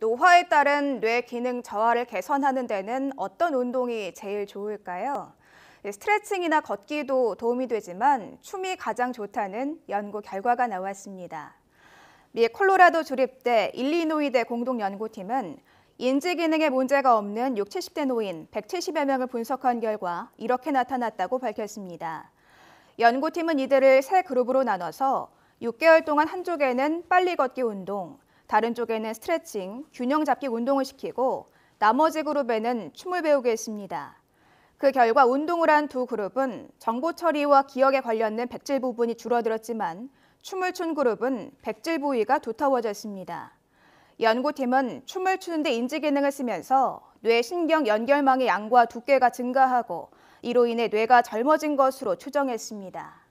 노화에 따른 뇌 기능 저하를 개선하는 데는 어떤 운동이 제일 좋을까요? 예, 스트레칭이나 걷기도 도움이 되지만 춤이 가장 좋다는 연구 결과가 나왔습니다. 미 콜로라도 주립대 일리노이대 공동연구팀은 인지기능에 문제가 없는 6, 70대 노인 170여 명을 분석한 결과 이렇게 나타났다고 밝혔습니다. 연구팀은 이들을 세 그룹으로 나눠서 6개월 동안 한쪽에는 빨리 걷기 운동, 다른 쪽에는 스트레칭, 균형 잡기 운동을 시키고 나머지 그룹에는 춤을 배우게 했습니다. 그 결과 운동을 한 두 그룹은 정보 처리와 기억에 관련된 백질 부분이 줄어들었지만 춤을 춘 그룹은 백질 부위가 두터워졌습니다. 연구팀은 춤을 추는데 인지 기능을 쓰면서 뇌 신경 연결망의 양과 두께가 증가하고 이로 인해 뇌가 젊어진 것으로 추정했습니다.